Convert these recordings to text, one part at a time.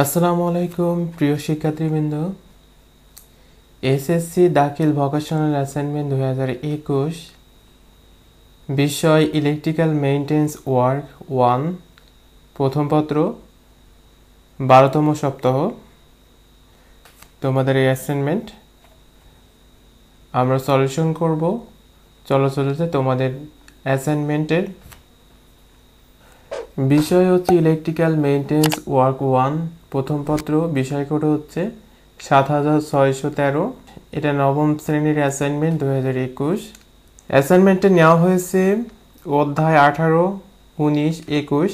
আসসালামু আলাইকুম প্রিয় শিক্ষার্থীবৃন্দ এসএসসি দাখিল ভোকেশনাল অ্যাসাইনমেন্ট দু হাজার একুশ বিষয় ইলেকট্রিক্যাল মেইনটেন্স ওয়ার্ক ওয়ান প্রথম পত্র বারোতম সপ্তাহ তোমাদের এই অ্যাসাইনমেন্ট আমরা সলিউশন করব চলো চলতে তোমাদের অ্যাসাইনমেন্টের বিষয় হচ্ছে ইলেকট্রিক্যাল মেইনটেন্স ওয়ার্ক ওয়ান প্রথম পত্র বিষয় কোড হচ্ছে সাত হাজার ছয়শো তেরো এটা নবম শ্রেণীর অ্যাসাইনমেন্ট দু হাজার একুশ অ্যাসাইনমেন্টে নেওয়া হয়েছে অধ্যায় আঠারো উনিশ একুশ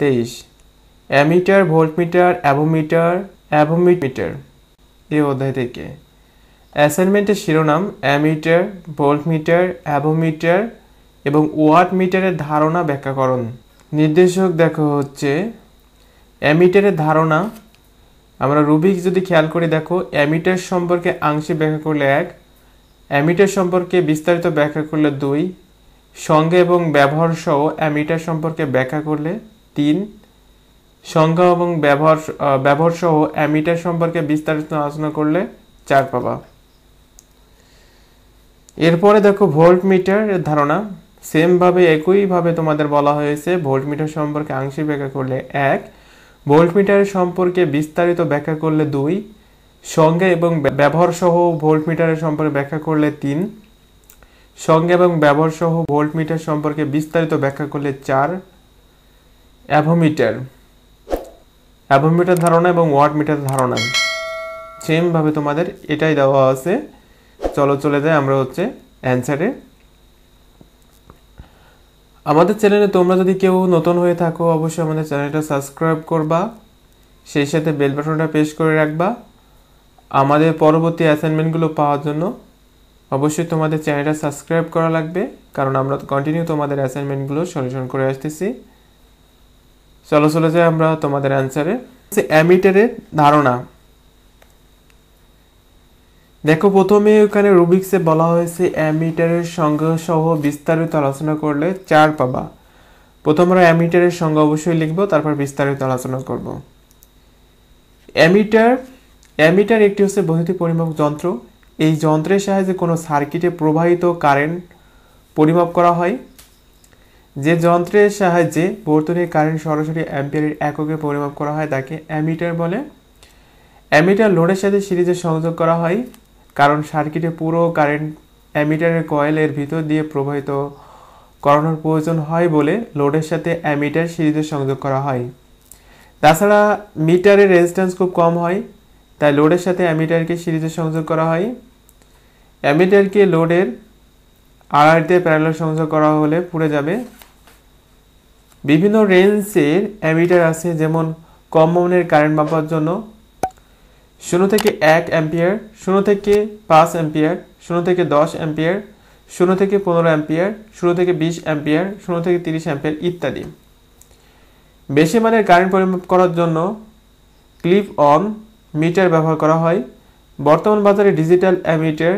তেইশ অ্যামিটার ভোল্টমিটার অ্যাভোমিটার অ্যাভোমিটার এই অধ্যায় থেকে অ্যাসাইনমেন্টের শিরোনাম অ্যামিটার ভোল্টমিটার অ্যাভোমিটার এবং ওয়াট মিটারের ধারণা ব্যাখ্যাকরণ নির্দেশক দেখা হচ্ছে অ্যামিটারের ধারণা আমরা রুবিক যদি খেয়াল করে দেখো অ্যামিটার সম্পর্কে আংশিক ব্যাখ্যা করলে এক অ্যামিটার সম্পর্কে বিস্তারিত ব্যাখ্যা করলে দুই সংজ্ঞা এবং ব্যবহার সহ অ্যামিটার সম্পর্কে ব্যাখ্যা করলে তিন সংজ্ঞা এবং ব্যবহার ব্যবহার সহ অ্যামিটার সম্পর্কে বিস্তারিত আলোচনা করলে চার পাবা এরপরে দেখো ভোল্ট মিটার ধারণা সেমভাবে একইভাবে তোমাদের বলা হয়েছে ভোল্ট মিটার সম্পর্কে আংশিক ব্যাখ্যা করলে এক ভোল্টমিটার সম্পর্কে বিস্তারিত ব্যাখ্যা করলে দুই সঙ্গে এবং ব্যবহার সহ ভোল্টমিটারের সম্পর্কে ব্যাখ্যা করলে তিন সঙ্গে এবং ব্যবহার সহ ভোল্টমিটার সম্পর্কে বিস্তারিত ব্যাখ্যা করলে চার অ্যাভোমিটার অ্যাভোমিটার ধারণা এবং ওয়াট মিটার ধারণা সেমভাবে তোমাদের এটাই দেওয়া আছে চলো চলে যায় আমরা হচ্ছে অ্যান্সারে আমাদের চ্যানেলে তোমরা যদি কেউ নতুন হয়ে থাকো অবশ্যই আমাদের চ্যানেলটা সাবস্ক্রাইব করবা সেই সাথে বেল বাটনটা প্রেস করে রাখবা আমাদের পরবর্তী অ্যাসাইনমেন্টগুলো পাওয়ার জন্য অবশ্যই তোমাদের চ্যানেলটা সাবস্ক্রাইব করা লাগবে কারণ আমরা কন্টিনিউ তোমাদের অ্যাসাইনমেন্টগুলো সলিউশন করে আসতেছি চলো চলে যাই আমরা তোমাদের অ্যান্সারে অ্যামিটারের ধারণা দেখো প্রথমে ওখানে রুবিক্সে বলা হয়েছে অ্যামিটারের সংজ্ঞা সহ বিস্তারিত আলোচনা করলে চার পাবা প্রথম আমরা অ্যামিটারের সংজ্ঞা অবশ্যই লিখব তারপর বিস্তারিত আলোচনা করব অ্যামিটার অ্যামিটার একটি হচ্ছে বৈদ্যুতিক পরিমাপক যন্ত্র এই যন্ত্রের সাহায্যে কোনো সার্কিটে প্রবাহিত কারেন্ট পরিমাপ করা হয় যে যন্ত্রের সাহায্যে বর্তনীর কারেন্ট সরাসরি অ্যাম্পিয়ারের এককে পরিমাপ করা হয় তাকে অ্যামিটার বলে অ্যামিটার লোডের সাথে সিরিজে সংযোগ করা হয় কারণ সার্কিটে পুরো কারেন্ট অ্যামিটারের কয়েলের ভিতর দিয়ে প্রবাহিত করানোর প্রয়োজন হয় বলে লোডের সাথে অ্যামিটার সিরিজে সংযোগ করা হয় তাছাড়া মিটারের রেজিস্ট্যান্স খুব কম হয় তাই লোডের সাথে অ্যামিটারকে সিরিজে সংযোগ করা হয় অ্যামিটারকে লোডের আড়াইতে প্যারালাল সংযোগ করা হলে পুড়ে যাবে বিভিন্ন রেঞ্জের অ্যামিটার আছে যেমন কম মানের কারেন্ট মাপার জন্য শূন্য থেকে এক অ্যাম্পিয়ার শূন্য থেকে পাঁচ অ্যাম্পিয়ার শূন্য থেকে দশ অ্যাম্পিয়ার শূন্য থেকে পনেরো অ্যাম্পিয়ার শূন্য থেকে বিশ অ্যাম্পিয়ার শূন্য থেকে তিরিশ অ্যাম্পিয়ার ইত্যাদি বেশি মানের কারেন্ট পরিমাপ করার জন্য ক্লিপ অন মিটার ব্যবহার করা হয় বর্তমান বাজারে ডিজিটাল অ্যামিটার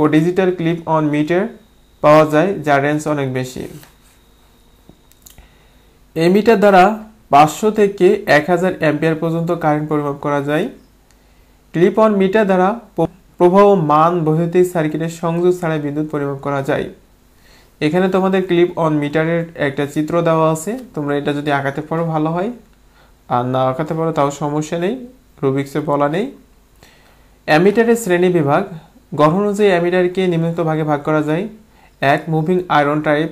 ও ডিজিটাল ক্লিপ অন মিটার পাওয়া যায় যার রেঞ্জ অনেক বেশি এমিটার দ্বারা পাঁচশো থেকে এক হাজার অ্যাম্পিয়ার পর্যন্ত কারেন্ট পরিমাপ করা যায় টেলিপন মিটার দ্বারা মান বৈদ্যুতিক সার্কিটের সংযোগ ছাড়াই বিদ্যুৎ পরিমাপ করা যায় এখানে তোমাদের ক্লিপ অন মিটারের একটা চিত্র দেওয়া আছে তোমরা এটা যদি আঁকাতে পারো ভালো হয় আর না আঁকাতে পারো তাও সমস্যা নেই রুবিক্সে বলা নেই অ্যামিটারের শ্রেণী বিভাগ গঠন অনুযায়ী অ্যামিটারকে নিম্নলিখিত ভাগে ভাগ করা যায় এক মুভিং আয়রন টাইপ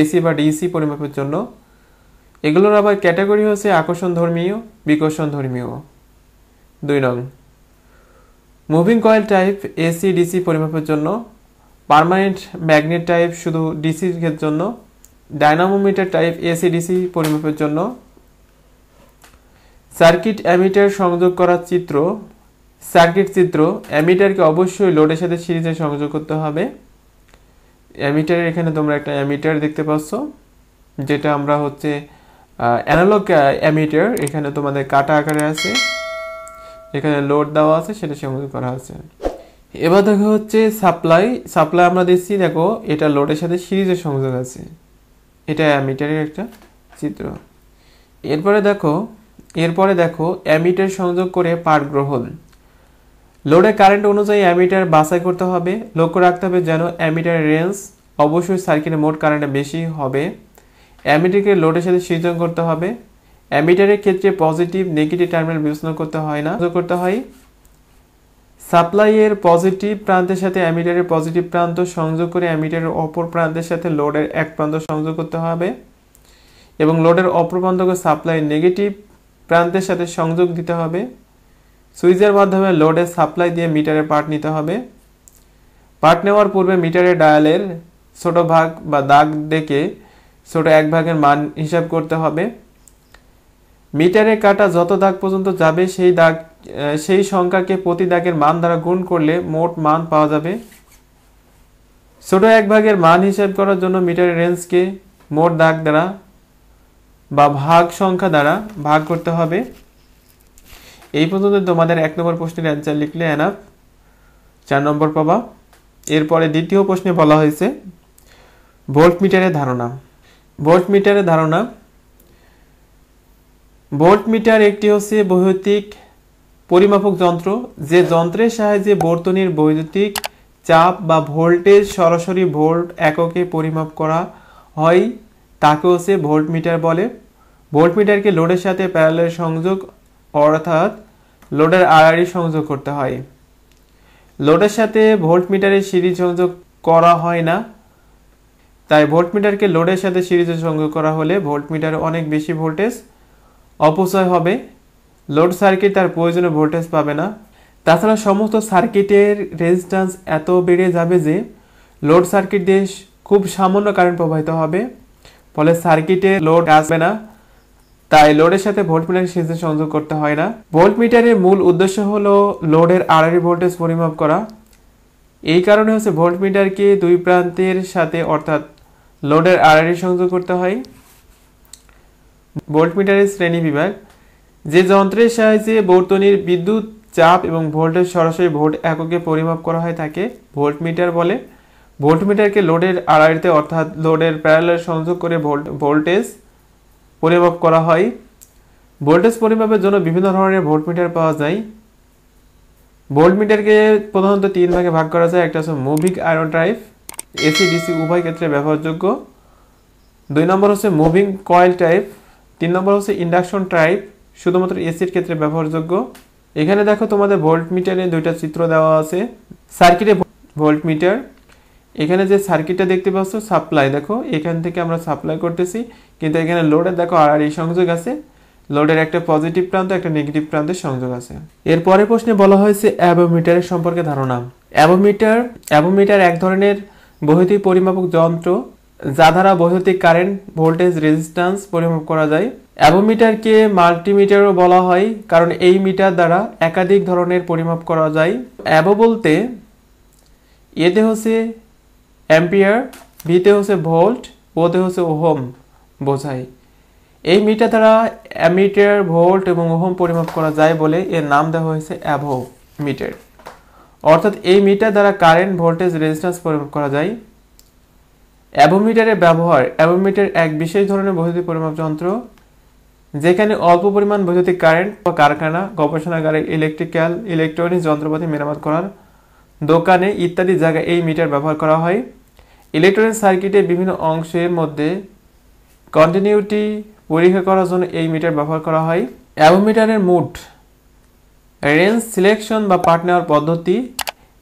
এসি বা ডিসি পরিমাপের জন্য এগুলোর আবার ক্যাটাগরি হচ্ছে আকর্ষণ ধর্মীয় বিকর্ষণ ধর্মীয় দুই নং moving coil type AC DC পরিমাপের জন্য পারমানেন্ট ম্যাগনেট টাইপ শুধু ডিসি এর জন্য ডায়নামোমিটার টাইপ এসি ডিসি পরিমাপের জন্য সার্কিট অ্যামিটার সংযোগ করার চিত্র সার্কিট চিত্র অ্যামিটারকে অবশ্যই লোডের সাথে সিরিজে সংযোগ করতে হবে অ্যামিটারের এখানে তোমরা একটা অ্যামিটার দেখতে পাচ্ছ যেটা আমরা হচ্ছে অ্যানালগ অ্যামিটার এখানে তোমাদের কাটা আকারে আছে এখানে লোড দেওয়া আছে সেটা সংযোগ করা আছে এবার দেখো হচ্ছে সাপ্লাই সাপ্লাই আমরা দেখছি দেখো এটা লোডের সাথে সিরিজের সংযোগ আছে এটা অ্যামিটারের একটা চিত্র এরপরে দেখো এরপরে দেখো অ্যামিটার সংযোগ করে পার গ্রহণ লোডে কারেন্ট অনুযায়ী অ্যামিটার বাছাই করতে হবে লক্ষ্য রাখতে হবে যেন অ্যামিটার রেঞ্জ অবশ্যই সার্কিটে মোট কারেন্টে বেশি হবে অ্যামিটারকে লোডের সাথে সৃজন করতে হবে অ্যামিটারের ক্ষেত্রে পজিটিভ নেগেটিভ টার্মিনাল বিবেচনা করতে হয় না করতে হয় সাপ্লাইয়ের পজিটিভ প্রান্তের সাথে অ্যামিটারের পজিটিভ প্রান্ত সংযোগ করে অ্যামিটারের অপর প্রান্তের সাথে লোডের এক প্রান্ত সংযোগ করতে হবে এবং লোডের অপর প্রান্তকে সাপ্লাইয়ের নেগেটিভ প্রান্তের সাথে সংযোগ দিতে হবে সুইচের মাধ্যমে লোডের সাপ্লাই দিয়ে মিটারের পার্ট নিতে হবে পার্ট নেওয়ার পূর্বে মিটারের ডায়ালের ছোট ভাগ বা দাগ ডেকে ছোট এক ভাগের মান হিসাব করতে হবে মিটারে কাটা যত দাগ পর্যন্ত যাবে সেই দাগ সেই সংখ্যাকে প্রতি দাগের মান দ্বারা গুণ করলে মোট মান পাওয়া যাবে ছোট এক ভাগের মান হিসাব করার জন্য মিটারের রেঞ্জকে মোট দাগ দ্বারা বা ভাগ সংখ্যা দ্বারা ভাগ করতে হবে এই পর্যন্ত তোমাদের এক নম্বর প্রশ্নের অ্যান্সার লিখলে অ্যানাপ চার নম্বর পাবা এরপরে দ্বিতীয় প্রশ্নে বলা হয়েছে ভোল্ট মিটারের ধারণা ভোল্ট মিটারের ধারণা ভোল্ট মিটার একটি হচ্ছে বৈদ্যুতিক পরিমাপক যন্ত্র যে যন্ত্রের সাহায্যে বর্তনীর বৈদ্যুতিক চাপ বা ভোল্টেজ সরাসরি ভোল্ট এককে পরিমাপ করা হয় তাকে হচ্ছে ভোল্ট মিটার বলে ভোল্ট মিটারকে লোডের সাথে প্যারালের সংযোগ অর্থাৎ লোডের আড়াড়ি সংযোগ করতে হয় লোডের সাথে ভোল্ট মিটারের সিরিজ সংযোগ করা হয় না তাই ভোল্ট মিটারকে লোডের সাথে সিরিজে সংযোগ করা হলে ভোল্ট মিটার অনেক বেশি ভোল্টেজ অপচয় হবে লোড সার্কিট তার প্রয়োজনীয় ভোল্টেজ পাবে না তাছাড়া সমস্ত সার্কিটের রেজিস্ট্যান্স এত বেড়ে যাবে যে লোড সার্কিট দিয়ে খুব সামান্য কারেন্ট প্রবাহিত হবে ফলে সার্কিটে লোড আসবে না তাই লোডের সাথে ভোল্টমিটার সিস্টেম সংযোগ করতে হয় না ভোল্টমিটারের মূল উদ্দেশ্য হলো লোডের আড়ারি ভোল্টেজ পরিমাপ করা এই কারণে হচ্ছে ভোল্টমিটারকে দুই প্রান্তের সাথে অর্থাৎ লোডের আড়ারি সংযোগ করতে হয় ভোল্টমিটারের শ্রেণী বিভাগ যে যন্ত্রের সাহায্যে বর্তনীর বিদ্যুৎ চাপ এবং ভোল্টেজ সরাসরি ভোল্ট এককে পরিমাপ করা হয় তাকে ভোল্টমিটার বলে ভোল্টমিটারকে লোডের আড়াইতে অর্থাৎ লোডের প্যারালাল সংযোগ করে ভোল্ট ভোল্টেজ পরিমাপ করা হয় ভোল্টেজ পরিমাপের জন্য বিভিন্ন ধরনের ভোল্টমিটার পাওয়া যায় ভোল্টমিটারকে প্রধানত তিন ভাগে ভাগ করা যায় একটা হচ্ছে moving iron drive AC DC উভয় ক্ষেত্রে ব্যবহারযোগ্য দুই নম্বর হচ্ছে মুভিং কয়েল টাইপ তিন নম্বর হচ্ছে ইন্ডাকশন টাইপ শুধুমাত্র এসির ক্ষেত্রে ব্যবহারযোগ্য এখানে দেখো তোমাদের ভোল্ট মিটারে দুইটা চিত্র দেওয়া আছে সার্কিটে ভোল্ট মিটার এখানে যে সার্কিটটা দেখতে পাচ্ছ সাপ্লাই দেখো এখান থেকে আমরা সাপ্লাই করতেছি কিন্তু এখানে লোডের দেখো আর এই সংযোগ আছে লোডের একটা পজিটিভ প্রান্ত একটা নেগেটিভ প্রান্তের সংযোগ আছে এর পরের প্রশ্নে বলা হয়েছে অ্যাবোমিটারের সম্পর্কে ধারণা অ্যাবোমিটার অ্যাবোমিটার এক ধরনের বহিতি পরিমাপক যন্ত্র যা দ্বারা বৈদ্যুতিক কারেন্ট ভোল্টেজ রেজিস্ট্যান্স পরিমাপ করা যায় অ্যাভোমিটারকে মাল্টিমিটারও বলা হয় কারণ এই মিটার দ্বারা একাধিক ধরনের পরিমাপ করা যায় অ্যাভো বলতে এতে হচ্ছে অ্যাম্পিয়ার ভিতে হচ্ছে ভোল্ট ওতে হচ্ছে ওহোম বোঝায় এই মিটার দ্বারা অ্যামিটার ভোল্ট এবং ওহম পরিমাপ করা যায় বলে এর নাম দেওয়া হয়েছে অ্যাভো মিটার অর্থাৎ এই মিটার দ্বারা কারেন্ট ভোল্টেজ রেজিস্ট্যান্স পরিমাপ করা যায় অ্যাবোমিটারের ব্যবহার অ্যাবোমিটার এক বিশেষ ধরনের বৈদ্যুতিক পরিমাপ যন্ত্র যেখানে অল্প পরিমাণ বৈদ্যুতিক কারেন্ট বা কারখানা গবেষণাগারে ইলেকট্রিক্যাল ইলেকট্রনিক যন্ত্রপাতি মেরামত করার দোকানে ইত্যাদি জায়গায় এই মিটার ব্যবহার করা হয় ইলেকট্রনিক সার্কিটের বিভিন্ন অংশের মধ্যে কন্টিনিউটি পরীক্ষা করার জন্য এই মিটার ব্যবহার করা হয় অ্যাবোমিটারের মুড রেঞ্জ সিলেকশন বা পার্ট নেওয়ার পদ্ধতি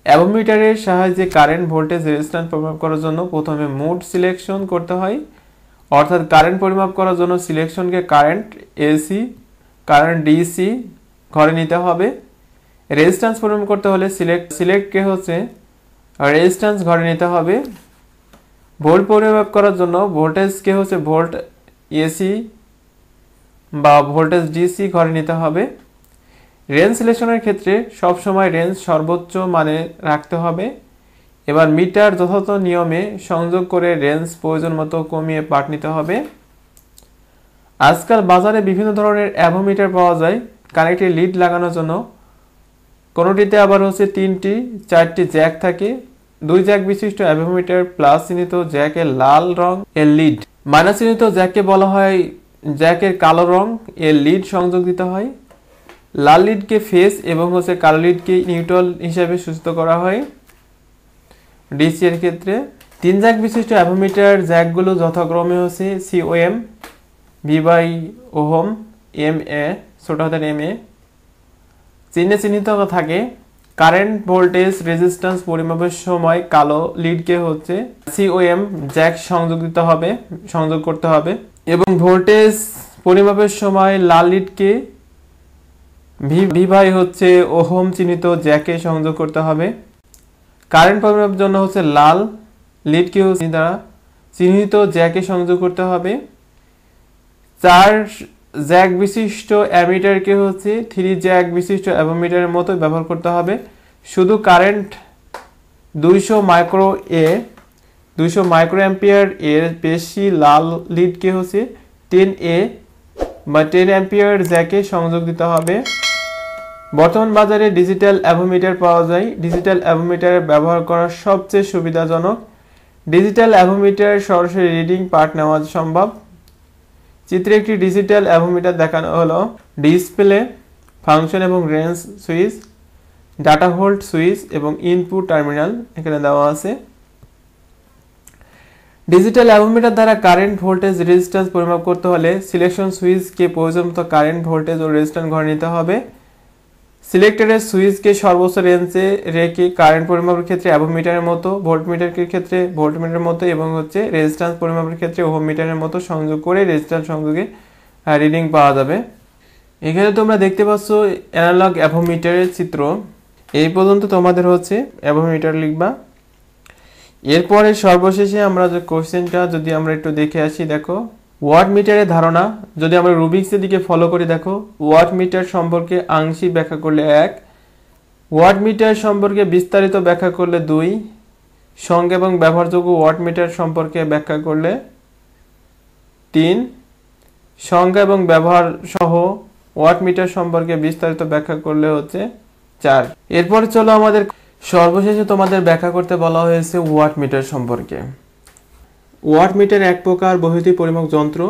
অ্যাভোমিটারের সাহায্যে কারেন্ট ভোল্টেজ রেজিস্ট্যান্স পরিমাপ করার জন্য প্রথমে মোড সিলেকশন করতে হয় অর্থাৎ কারেন্ট পরিমাপ করার জন্য সিলেকশনকে কারেন্ট এসি কারেন্ট ডিসি ঘরে নিতে হবে রেজিস্ট্যান্স পরিমাপ করতে হলে সিলেক্ট সিলেক্টকে হচ্ছে রেজিস্ট্যান্স ঘরে নিতে হবে ভোল্ট পরিমাপ করার জন্য ভোল্টেজকে হচ্ছে ভোল্ট এসি বা ভোল্টেজ ডিসি ঘরে নিতে হবে রেঞ্জ সিলেকশনের ক্ষেত্রে সবসময় রেঞ্জ সর্বোচ্চ মানে রাখতে হবে এবার মিটার যথাযথ নিয়মে সংযোগ করে রেঞ্জ প্রয়োজন মতো কমিয়ে পাট নিতে হবে আজকাল বাজারে বিভিন্ন ধরনের অ্যাভোমিটার পাওয়া যায় কানেক্টে লিড লাগানোর জন্য কোনোটিতে আবার হচ্ছে তিনটি চারটি জ্যাক থাকে দুই জ্যাক বিশিষ্ট অ্যাভোমিটার প্লাস চিহ্নিত জ্যাকের লাল রং এর লিড মাইনাস চিহ্নিত জ্যাককে বলা হয় জ্যাকের কালো রং এর লিড সংযোগ দিতে হয় লাল লিডকে ফেস এবং হচ্ছে কালো লিডকে নিউট্রাল হিসাবে সুস্থ করা হয় ডিসি এর ক্ষেত্রে তিন জ্যাক বিশিষ্ট অ্যাভোমিটার জ্যাকগুলো যথাক্রমে হচ্ছে COM V by ohm M A ছোট হাতের এম এ চিহ্নে চিহ্নিত থাকে কারেন্ট ভোল্টেজ রেজিস্ট্যান্স পরিমাপের সময় কালো লিডকে হচ্ছে সিওএম জ্যাক সংযোগ দিতে হবে সংযোগ করতে হবে এবং ভোল্টেজ পরিমাপের সময় লাল লিডকে ভি হচ্ছে ওহম চিহ্নিত জ্যাকে সংযোগ করতে হবে কারেন্ট পরিমাপের জন্য হচ্ছে লাল লিডকে হচ্ছে দ্বারা চিহ্নিত জ্যাকে সংযোগ করতে হবে চার জ্যাক বিশিষ্ট অ্যামিটারকে হচ্ছে থ্রি জ্যাক বিশিষ্ট অ্যাভোমিটারের মতো ব্যবহার করতে হবে শুধু কারেন্ট দুইশো মাইক্রো এ দুইশো মাইক্রো অ্যাম্পিয়ার এর বেশি লাল লিডকে হচ্ছে টেন এ বা টেন অ্যাম্পিয়ার জ্যাকে সংযোগ দিতে হবে বর্তমান বাজারে ডিজিটাল অ্যাভোমিটার পাওয়া যায় ডিজিটাল অ্যাভোমিটার ব্যবহার করা সবচেয়ে সুবিধাজনক ডিজিটাল অ্যাভোমিটার সরাসরি রিডিং পার্ট নেওয়া সম্ভব চিত্রে একটি ডিজিটাল অ্যাভোমিটার দেখানো হলো ডিসপ্লে ফাংশন এবং range switch data hold switch এবং ইনপুট টার্মিনাল এখানে দেওয়া আছে ডিজিটাল অ্যাভোমিটার দ্বারা কারেন্ট ভোল্টেজ রেজিস্ট্যান্স পরিমাপ করতে হলে সিলেকশন সুইচকে প্রয়োজন মতো কারেন্ট ভোল্টেজ ও রেজিস্ট্যান্স ঘরে নিতে হবে সিলেক্টরের সুইচকে সর্বোচ্চ রেঞ্জে রেখে কারেন্ট পরিমাপের ক্ষেত্রে অ্যাভোমিটারের মতো ভোল্টমিটারের ক্ষেত্রে ভোল্টমিটারের মতো এবং হচ্ছে রেজিস্ট্যান্স পরিমাপের ক্ষেত্রে ওহোমিটারের মতো সংযোগ করে রেজিস্ট্যান্স সংযোগে রিডিং পাওয়া যাবে এখানে তোমরা দেখতে পাচ্ছ অ্যানালগ অ্যাভোমিটারের চিত্র এই পর্যন্ত তোমাদের হচ্ছে অ্যাভোমিটার লিখবা এরপরে সর্বশেষে আমরা যে কোশ্চেনটা যদি আমরা একটু দেখে আসি দেখো ওয়াট মিটারের ধারণা যদি আমরা রুবিক্সের দিকে ফলো করে দেখো ওয়াট মিটার সম্পর্কে আংশিক ব্যাখ্যা করলে এক ওয়াট মিটার সম্পর্কে বিস্তারিত ব্যাখ্যা করলে দুই সঙ্গে এবং ব্যবহারযোগ্য ওয়াট মিটার সম্পর্কে ব্যাখ্যা করলে তিন সংখ্যা এবং ব্যবহার সহ ওয়াট মিটার সম্পর্কে বিস্তারিত ব্যাখ্যা করলে হচ্ছে চার এরপরে চলো আমাদের সর্বশেষে তোমাদের ব্যাখ্যা করতে বলা হয়েছে ওয়াট মিটার সম্পর্কে ওয়াট মিটার এক প্রকার বহির্তি পরিমাপ যন্ত্র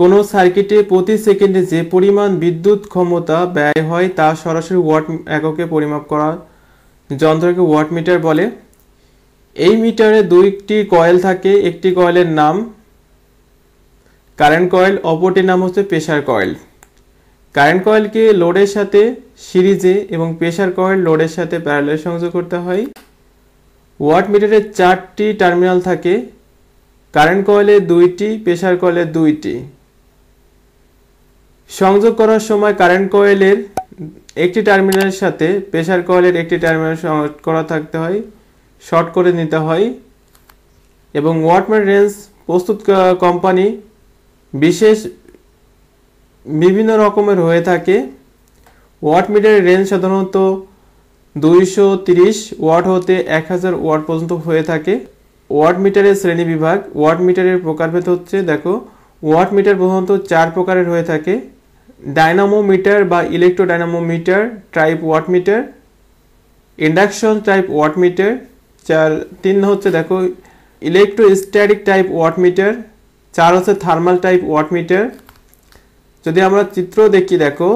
কোনো সার্কিটে প্রতি সেকেন্ডে যে পরিমাণ বিদ্যুৎ ক্ষমতা ব্যয় হয় তা সরাসরি ওয়াট এককে পরিমাপ করা যন্ত্রকে ওয়াট মিটার বলে এই মিটারে দুইটি কয়েল থাকে একটি কয়েলের নাম কারেন্ট কয়েল অপরটির নাম হচ্ছে প্রেশার কয়েল কারেন্ট কয়েলকে লোডের সাথে সিরিজে এবং প্রেশার কয়েল লোডের সাথে প্যারালেল সংযোগ করতে হয় ওয়াট মিটারের চারটি টার্মিনাল থাকে কারেন্ট কয়েলে দুইটি প্রেশার কয়েলে দুইটি সংযোগ করার সময় কারেন্ট কয়েলের একটি টার্মিনালের সাথে প্রেশার কয়েলের একটি টার্মিনাল করা থাকতে হয় শর্ট করে নিতে হয় এবং ওয়াটম্যান রেঞ্জ প্রস্তুত কোম্পানি বিশেষ বিভিন্ন রকমের হয়ে থাকে ওয়াট মিটারের রেঞ্জ সাধারণত দুইশো ওয়াট হতে এক হাজার ওয়াট পর্যন্ত হয়ে থাকে ওয়াট মিটারের শ্রেণী বিভাগ ওয়াট মিটারের প্রকারভেদ হচ্ছে দেখো ওয়াট মিটার প্রধানত চার প্রকারের হয়ে থাকে ডায়নামোমিটার বা electrodynamometer type watt meter induction type watt meter চার তিন হচ্ছে দেখো ইলেকট্রোস্ট্যাটিক টাইপ ওয়াট মিটার চার হচ্ছে থার্মাল টাইপ ওয়াট মিটার যদি আমরা চিত্র দেখি দেখো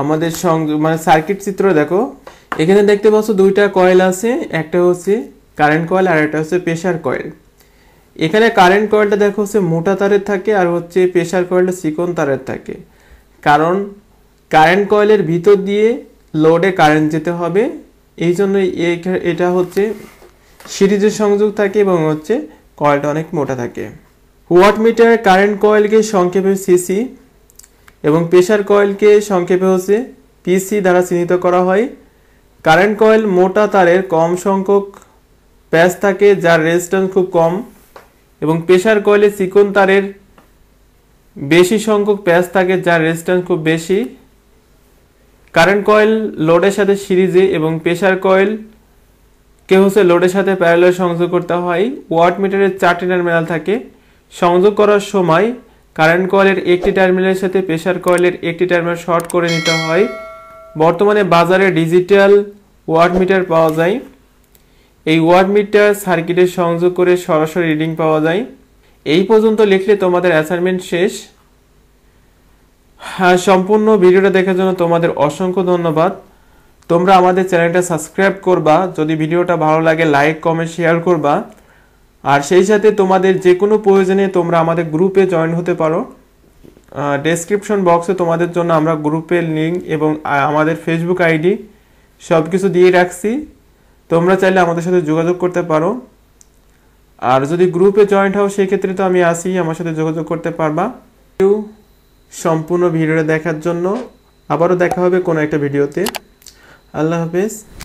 আমাদের সং মানে সার্কিট চিত্র দেখো এখানে দেখতে পাচ্ছ দুইটা কয়েল আছে একটা হচ্ছে কারেন্ট কয়েল আর এটা হচ্ছে প্রেশার কয়েল এখানে কারেন্ট কয়েলটা দেখো হচ্ছে মোটা তারের থাকে আর হচ্ছে প্রেশার কয়েলটা চিকন তারের থাকে কারণ কারেন্ট কয়েলের ভিতর দিয়ে লোডে কারেন্ট যেতে হবে এই জন্য এটা হচ্ছে সিরিজের সংযোগ থাকে এবং হচ্ছে কয়েলটা অনেক মোটা থাকে ওয়াট মিটার কারেন্ট কয়েলকে সংক্ষেপে সিসি এবং প্রেশার কয়েলকে সংক্ষেপে হচ্ছে পিসি দ্বারা চিহ্নিত করা হয় কারেন্ট কয়েল মোটা তারের কম সংখ্যক প্যাচ থাকে যার রেজিস্ট্যান্স খুব কম এবং প্রেশার কয়েলে চিকন তারের বেশি সংখ্যক প্যাচ থাকে যার রেজিস্ট্যান্স খুব বেশি কারেন্ট কয়েল লোডের সাথে সিরিজে এবং প্রেশার কয়েল কে হচ্ছে লোডের সাথে প্যারালাল সংযোগ করতে হয় ওয়াট মিটারের চারটি টার্মিনাল থাকে সংযোগ করার সময় কারেন্ট কয়েলের একটি টার্মিনালের সাথে প্রেশার কয়েলের একটি টার্মিনাল শর্ট করে নিতে হয় বর্তমানে বাজারে ডিজিটাল ওয়াট মিটার পাওয়া যায় এই ওয়াট মিটার সার্কিটে সংযোগ করে সরাসরি রিডিং পাওয়া যায় এই পর্যন্ত লিখলে তোমাদের অ্যাসাইনমেন্ট শেষ হ্যাঁ সম্পূর্ণ ভিডিওটা দেখার জন্য তোমাদের অসংখ্য ধন্যবাদ তোমরা আমাদের চ্যানেলটা সাবস্ক্রাইব করবা যদি ভিডিওটা ভালো লাগে লাইক কমেন্ট শেয়ার করবা আর সেই সাথে তোমাদের যে কোনো প্রয়োজনে তোমরা আমাদের গ্রুপে জয়েন হতে পারো ডেসক্রিপশন বক্সে তোমাদের জন্য আমরা গ্রুপের লিঙ্ক এবং আমাদের ফেসবুক আইডি সব কিছু দিয়ে রাখছি তোমরা চাইলে আমাদের সাথে যোগাযোগ করতে পারো আর যদি গ্রুপে জয়েন্ট হও সেই ক্ষেত্রে তো আমি আসি আমার সাথে যোগাযোগ করতে পারবা সম্পূর্ণ ভিডিওটা দেখার জন্য আবারও দেখা হবে কোনো একটা ভিডিওতে আল্লাহ হাফেজ